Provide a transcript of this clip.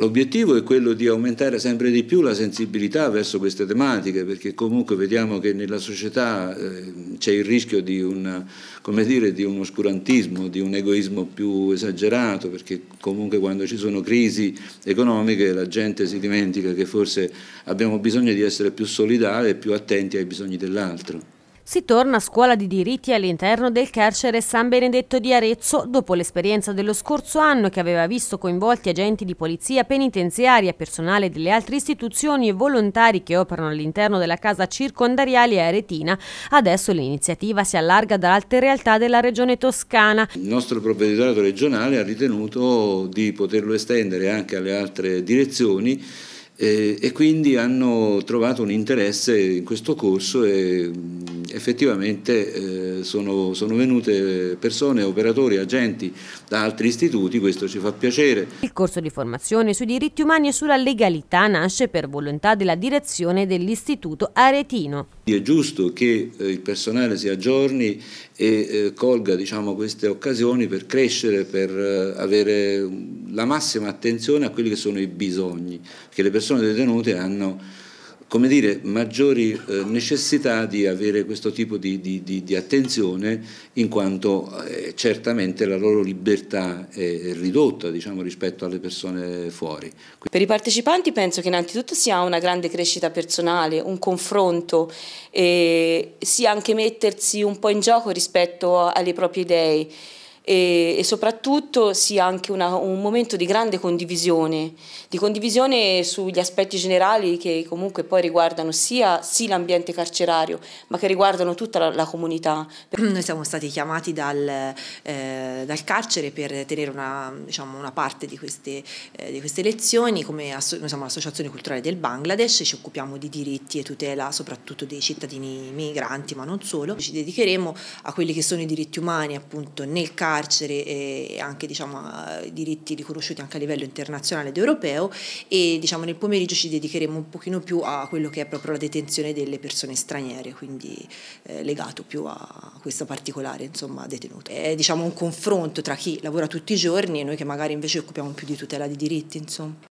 L'obiettivo è quello di aumentare sempre di più la sensibilità verso queste tematiche, perché comunque vediamo che nella società eh, c'è il rischio di, una, dire, di, un oscurantismo, di un egoismo più esagerato, perché comunque quando ci sono crisi economiche la gente si dimentica che forse abbiamo bisogno di essere più solidali e più attenti ai bisogni dell'altro. Si torna a scuola di diritti all'interno del carcere San Benedetto di Arezzo dopo l'esperienza dello scorso anno che aveva visto coinvolti agenti di polizia penitenziaria, personale delle altre istituzioni e volontari che operano all'interno della casa circondariale aretina. Adesso l'iniziativa si allarga ad altre realtà della regione toscana. Il nostro provveditorato regionale ha ritenuto di poterlo estendere anche alle altre direzioni eh, e quindi hanno trovato un interesse in questo corso e effettivamente eh, sono, sono, venute persone, operatori, agenti da altri istituti, questo ci fa piacere. Il corso di formazione sui diritti umani e sulla legalità nasce per volontà della direzione dell'Istituto Aretino. È giusto che eh, il personale si aggiorni e eh, colga diciamo, queste occasioni per crescere, per eh, avere la massima attenzione a quelli che sono i bisogni che le persone detenute hanno come dire, maggiori eh, necessità di avere questo tipo di, di, di, di attenzione in quanto eh, certamente la loro libertà è ridotta diciamo, rispetto alle persone fuori. Per i partecipanti penso che innanzitutto sia una grande crescita personale, un confronto, eh, sia anche mettersi un po' in gioco rispetto alle proprie idee e, e soprattutto sia anche una, un momento di grande condivisione, di condivisione sugli aspetti generali che comunque poi riguardano sia sì l'ambiente carcerario, ma che riguardano tutta la, la comunità. Noi siamo stati chiamati dal, eh, dal carcere per tenere una, diciamo, una parte di queste, eh, di queste lezioni, come noi siamo l'Associazione Culturale del Bangladesh, ci occupiamo di diritti e tutela soprattutto dei cittadini migranti, ma non solo. Ci dedicheremo a quelli che sono i diritti umani appunto nel carcere carcere e anche diciamo, diritti riconosciuti anche a livello internazionale ed europeo e diciamo, nel pomeriggio ci dedicheremo un pochino più a quello che è proprio la detenzione delle persone straniere, quindi eh, legato più a questa particolare insomma, detenuta. È diciamo, un confronto tra chi lavora tutti i giorni e noi che magari invece occupiamo più di tutela di diritti. Insomma.